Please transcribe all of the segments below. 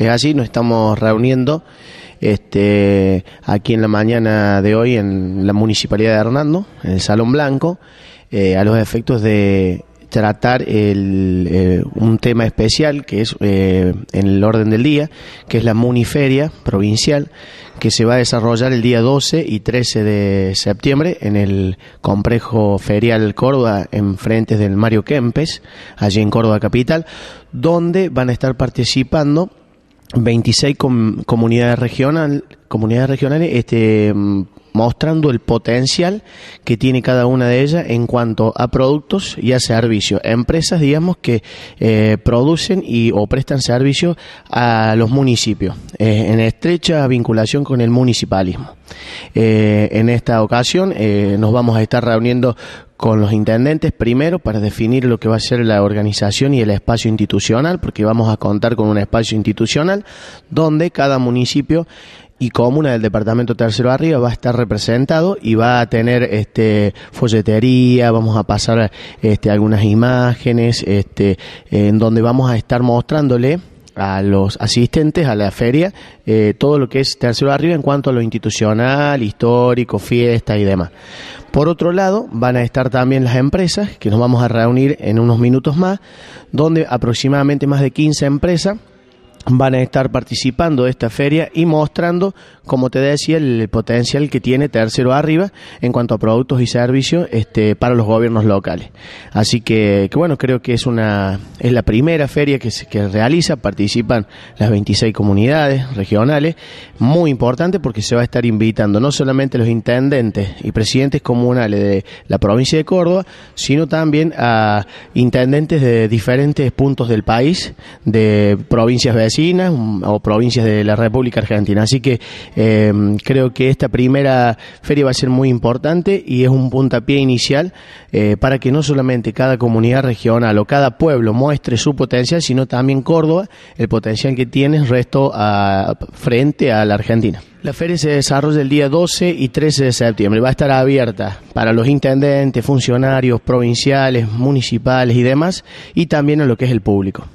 es así, nos estamos reuniendo este, aquí en la mañana de hoy en la Municipalidad de Hernando, en el Salón Blanco, eh, a los efectos de tratar eh, un tema especial que es eh, en el orden del día, que es la Muniferia provincial, que se va a desarrollar el día 12 y 13 de septiembre en el complejo ferial Córdoba, en del Mario Kempes, allí en Córdoba Capital, donde van a estar participando 26 comunidades regionales comunidades regionales este mm, mostrando el potencial que tiene cada una de ellas en cuanto a productos y a servicios. Empresas, digamos, que eh, producen y o prestan servicios a los municipios, eh, en estrecha vinculación con el municipalismo. Eh, en esta ocasión nos vamos a estar reuniendo con los intendentes primero para definir lo que va a ser la organización y el espacio institucional, porque vamos a contar con un espacio institucional donde cada municipio y comuna del departamento tercero arriba va a estar representado y va a tener este folletería, vamos a pasar este, algunas imágenes, este, en donde vamos a estar mostrándole a los asistentes a la feria eh, todo lo que es tercero arriba en cuanto a lo institucional, histórico, fiesta y demás. Por otro lado, van a estar también las empresas, que nos vamos a reunir en unos minutos más, donde aproximadamente más de 15 empresas van a estar participando de esta feria y mostrando, como te decía, el potencial que tiene Tercero Arriba en cuanto a productos y servicios este, para los gobiernos locales. Así que, bueno, creo que es una es la primera feria que se realiza, participan las 26 comunidades regionales, muy importante porque se va a estar invitando no solamente los intendentes y presidentes comunales de la provincia de Córdoba, sino también a intendentes de diferentes puntos del país, de provincias vecinas Mm, o provincias de la República Argentina. Así que eh, creo que esta primera feria va a ser muy importante y es un puntapié inicial eh, para que no solamente cada comunidad regional o cada pueblo muestre su potencial, sino también Córdoba, el potencial que tiene resto ah, frente a la Argentina. La feria se desarrolla el día 12 y 13 de septiembre. Va a estar abierta para los intendentes, funcionarios provinciales, municipales y demás, y también a lo que es el público.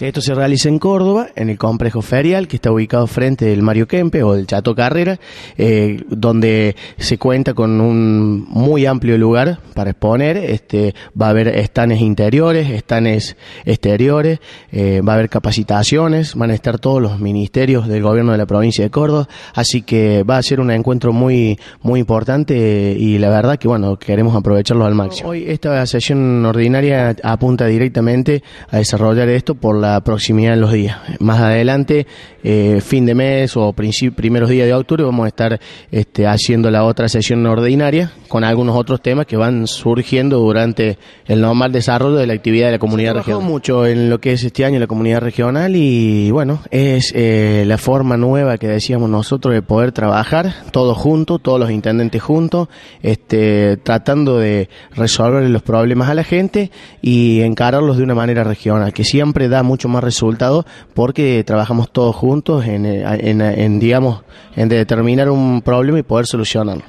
Este, esto se realiza en Córdoba, en el complejo ferial que está ubicado frente del Mario Kempe o del Chato Carrera, eh, donde se cuenta con un muy amplio lugar para exponer. Este, va a haber estanes interiores, estanes exteriores, eh, va a haber capacitaciones, van a estar todos los ministerios del gobierno de la provincia de Córdoba, así que va a ser un encuentro muy, muy importante y la verdad que bueno, queremos aprovecharlo al máximo. Hoy esta sesión ordinaria apunta directamente a desarrollar esto por la proximidad en los días. Más adelante, eh, fin de mes o primeros días de octubre, vamos a estar este, haciendo la otra sesión ordinaria con algunos otros temas que van surgiendo durante el normal desarrollo de la actividad de la comunidad Se regional. mucho en lo que es este año la comunidad regional y bueno, es eh, la forma nueva que decíamos nosotros de poder trabajar todos juntos, todos los intendentes juntos, este, tratando de resolver los problemas a la gente y encararlos de una manera regional, que siempre da mucho mucho más resultados porque trabajamos todos juntos eh, en, digamos, en determinar un problema y poder solucionarlo.